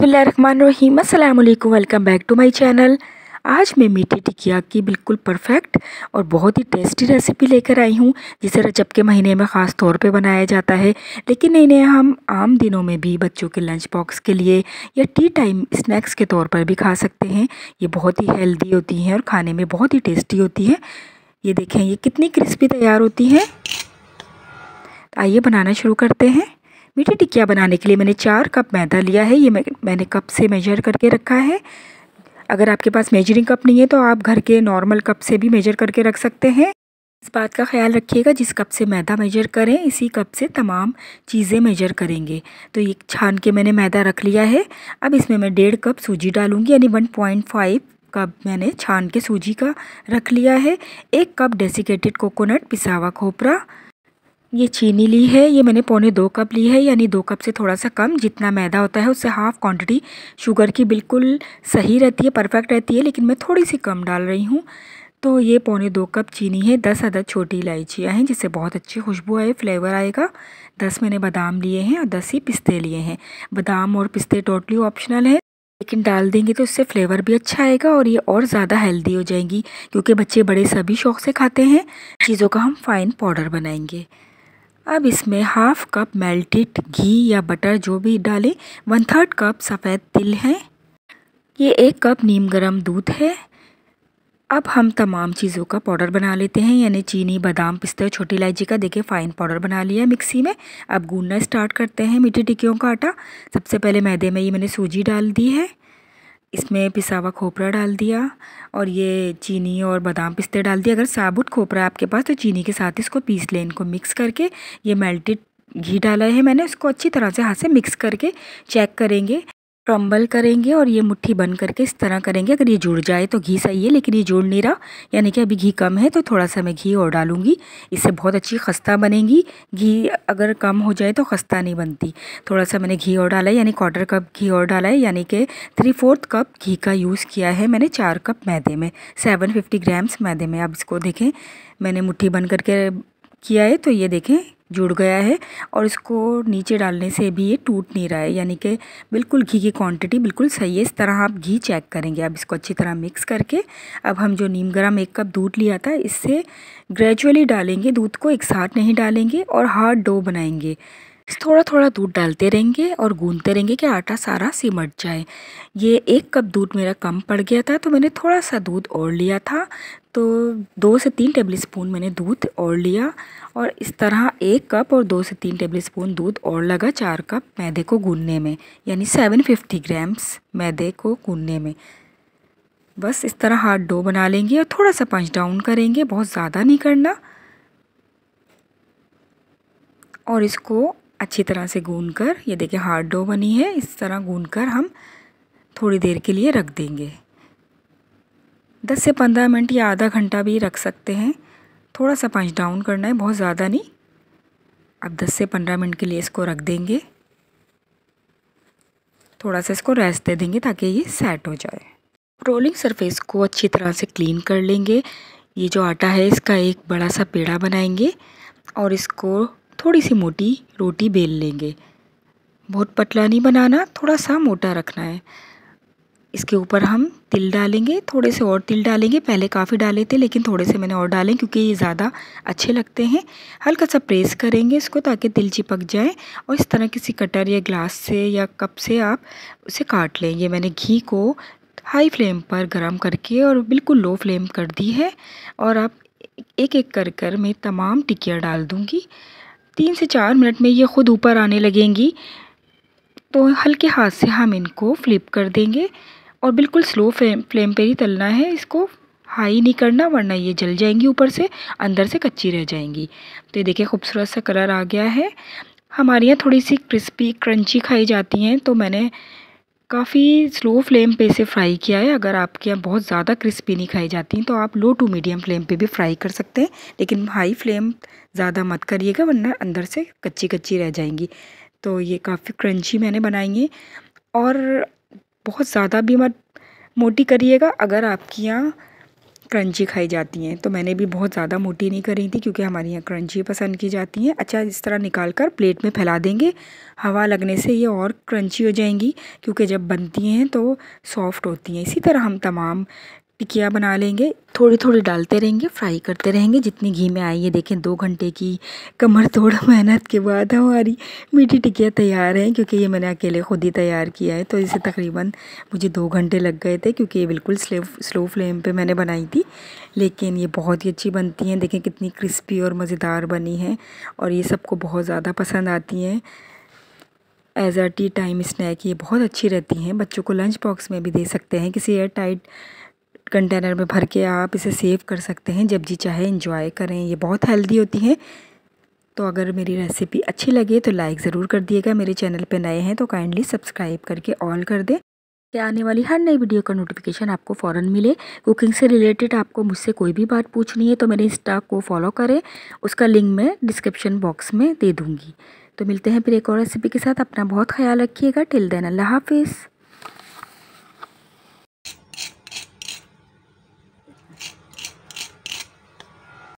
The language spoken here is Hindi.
बसमिलीम अल्लाम welcome back to my channel आज मैं मीठी टिकिया की बिल्कुल परफेक्ट और बहुत ही टेस्टी रेसिपी लेकर आई हूँ जिसे रजब के महीने में ख़ास तौर पे बनाया जाता है लेकिन इन्हें हम आम दिनों में भी बच्चों के लंच बॉक्स के लिए या टी टाइम स्नैक्स के तौर पर भी खा सकते हैं ये बहुत ही हेल्दी होती हैं और खाने में बहुत ही टेस्टी होती है ये देखें ये कितनी क्रिस्पी तैयार होती है तो आइए बनाना शुरू करते हैं मीठी टिकिया बनाने के लिए मैंने चार कप मैदा लिया है ये मैंने कप से मेजर करके रखा है अगर आपके पास मेजरिंग कप नहीं है तो आप घर के नॉर्मल कप से भी मेजर करके रख सकते हैं इस बात का ख्याल रखिएगा जिस कप से मैदा मेजर करें इसी कप से तमाम चीज़ें मेजर करेंगे तो ये छान के मैंने मैदा रख लिया है अब इसमें मैं डेढ़ कप सूजी डालूंगी यानी वन पॉइंट फाइव कप मैंने छान के सूजी का रख लिया है एक कप डेसिकेटेड कोकोनट पिसावा खोपरा ये चीनी ली है ये मैंने पौने दो कप ली है यानी दो कप से थोड़ा सा कम जितना मैदा होता है उससे हाफ़ क्वांटिटी शुगर की बिल्कुल सही रहती है परफेक्ट रहती है लेकिन मैं थोड़ी सी कम डाल रही हूँ तो ये पौने दो कप चीनी है दस अदद छोटी इलायचियाँ हैं जिससे बहुत अच्छी खुशबू आए फ्लेवर आएगा दस मैंने बादाम लिए हैं और दस ही पिस्ते लिए हैं बादाम और पिस्ते टोटली ऑप्शनल हैं लेकिन डाल देंगे तो इससे फ्लेवर भी अच्छा आएगा और ये और ज़्यादा हेल्दी हो जाएंगी क्योंकि बच्चे बड़े सभी शौक से खाते हैं चीज़ों का हम फाइन पाउडर बनाएंगे अब इसमें हाफ कप मेल्टेड घी या बटर जो भी डालें वन थर्ड कप सफ़ेद तिल है ये एक कप नीम गरम दूध है अब हम तमाम चीज़ों का पाउडर बना लेते हैं यानी चीनी बादाम पिस्ते छोटी इलायची का देखिए फ़ाइन पाउडर बना लिया मिक्सी में अब गूंदना स्टार्ट करते हैं मीठी टिक्कियों का आटा सबसे पहले मैदे में ये मैंने सूजी डाल दी है इसमें पिसावा खोपरा डाल दिया और ये चीनी और बादाम पिस्ते डाल दिए अगर साबुत खोपरा आपके पास तो चीनी के साथ इसको पीस लें इनको मिक्स करके ये मेल्टेड घी डाला है मैंने इसको अच्छी तरह से हाथ से मिक्स करके चेक करेंगे क्रम्बल करेंगे और ये मुट्ठी बन करके इस तरह करेंगे अगर ये जुड़ जाए तो घी सही है लेकिन ये जुड़ नहीं रहा यानी कि अभी घी कम है तो थोड़ा सा मैं घी और डालूंगी इससे बहुत अच्छी खस्ता बनेगी घी अगर कम हो जाए तो खस्ता नहीं बनती थोड़ा सा मैंने घी और डाला है यानी क्वार्टर कप घी और डाला है यानी कि थ्री फोर्थ कप घी का यूज़ किया है मैंने चार कप मैदे में सेवन फिफ्टी ग्राम्स मैदे में अब इसको देखें मैंने मुठ्ठी बन करके किया है तो ये देखें जुड़ गया है और इसको नीचे डालने से भी ये टूट नहीं रहा है यानी कि बिल्कुल घी की क्वांटिटी बिल्कुल सही है इस तरह आप घी चेक करेंगे अब इसको अच्छी तरह मिक्स करके अब हम जो नीम गर्म एक कप दूध लिया था इससे ग्रेजुअली डालेंगे दूध को एक साथ नहीं डालेंगे और हार्ड डो बनाएंगे थोड़ा थोड़ा दूध डालते रहेंगे और गूंदते रहेंगे कि आटा सारा सिमट जाए ये एक कप दूध मेरा कम पड़ गया था तो मैंने थोड़ा सा दूध और लिया था तो दो से तीन टेबल स्पून मैंने दूध और लिया और इस तरह एक कप और दो से तीन टेबल स्पून दूध और लगा चार कप मैदे को गूनने में यानी सेवन फिफ्टी ग्राम्स मैदे को गूनने में बस इस तरह हार्ड डो बना लेंगे और थोड़ा सा पंच डाउन करेंगे बहुत ज़्यादा नहीं करना और इसको अच्छी तरह से गून कर ये देखिए हार्ड डो बनी है इस तरह गून कर हम थोड़ी देर के लिए रख देंगे दस से पंद्रह मिनट या आधा घंटा भी रख सकते हैं थोड़ा सा पंच डाउन करना है बहुत ज़्यादा नहीं अब दस से पंद्रह मिनट के लिए इसको रख देंगे थोड़ा सा इसको रेस्ट दे देंगे ताकि ये सेट हो जाए रोलिंग सरफेस को अच्छी तरह से क्लीन कर लेंगे ये जो आटा है इसका एक बड़ा सा पेड़ा बनाएंगे और इसको थोड़ी सी मोटी रोटी बेल लेंगे बहुत पतला नहीं बनाना थोड़ा सा मोटा रखना है इसके ऊपर हम तिल डालेंगे थोड़े से और तिल डालेंगे पहले काफ़ी डाले थे लेकिन थोड़े से मैंने और डालें क्योंकि ये ज़्यादा अच्छे लगते हैं हल्का सा प्रेस करेंगे इसको ताकि तिल चिपक जाए और इस तरह किसी कटर या ग्लास से या कप से आप उसे काट लें ये मैंने घी को हाई फ्लेम पर गरम करके और बिल्कुल लो फ्लेम कर दी है और आप एक एक कर कर मैं तमाम टिकिया डाल दूँगी तीन से चार मिनट में ये ख़ुद ऊपर आने लगेंगी तो हल्के हाथ से हम इनको फ्लिप कर देंगे और बिल्कुल स्लो फ्लेम फ्लेम पर ही तलना है इसको हाई नहीं करना वरना ये जल जाएंगी ऊपर से अंदर से कच्ची रह जाएंगी तो ये देखिए खूबसूरत सा कलर आ गया है हमारे यहाँ थोड़ी सी क्रिस्पी क्रंची खाई जाती हैं तो मैंने काफ़ी स्लो फ्लेम पे इसे फ्राई किया है अगर आपके यहाँ बहुत ज़्यादा क्रिस्पी नहीं खाई जाती तो आप लो टू मीडियम फ्लेम पे भी फ्राई कर सकते हैं लेकिन हाई फ्लेम ज़्यादा मत करिएगा वरना अंदर से कच्ची कच्ची रह जाएंगी तो ये काफ़ी क्रंची मैंने बनाई है और बहुत ज़्यादा भी मत मोटी करिएगा अगर आपकी यहाँ क्रंची खाई जाती हैं तो मैंने भी बहुत ज़्यादा मोटी नहीं करी थी क्योंकि हमारे यहाँ क्रंची पसंद की जाती हैं अच्छा इस तरह निकाल कर प्लेट में फैला देंगे हवा लगने से ये और क्रंची हो जाएंगी क्योंकि जब बनती हैं तो सॉफ्ट होती हैं इसी तरह हम तमाम टिकिया बना लेंगे थोड़ी थोड़ी डालते रहेंगे फ्राई करते रहेंगे जितनी घी में आई है देखें दो घंटे की कमर तोड़ मेहनत के बाद हमारी मीठी टिकिया तैयार हैं क्योंकि ये मैंने अकेले ख़ुद ही तैयार किया है तो इसे तकरीबन मुझे दो घंटे लग गए थे क्योंकि ये बिल्कुल स्लो स्लो फ्लेम पे मैंने बनाई थी लेकिन ये बहुत ही अच्छी बनती हैं देखें कितनी क्रिस्पी और मज़ेदार बनी है और ये सबको बहुत ज़्यादा पसंद आती हैं as a tea time snack ये बहुत अच्छी रहती हैं बच्चों को लंच बॉक्स में भी दे सकते हैं किसी एयर टाइट कंटेनर में भर के आप इसे सेव कर सकते हैं जब जी चाहे इंजॉय करें ये बहुत हेल्दी होती है तो अगर मेरी रेसिपी अच्छी लगे तो लाइक ज़रूर कर दिएगा मेरे चैनल पर नए हैं तो काइंडली सब्सक्राइब करके ऑल कर दें कि आने वाली हर नई वीडियो का नोटिफिकेशन आपको फ़ौरन मिले कुकिंग से रिलेटेड आपको मुझसे कोई भी बात पूछनी है तो मेरे इंस्टा को फॉलो करें उसका लिंक मैं डिस्क्रिप्शन बॉक्स में दे दूँगी तो मिलते हैं फिर एक और रेसिपी के साथ अपना बहुत ख्याल रखिएगा टिल देन अल्लाह हाफिज़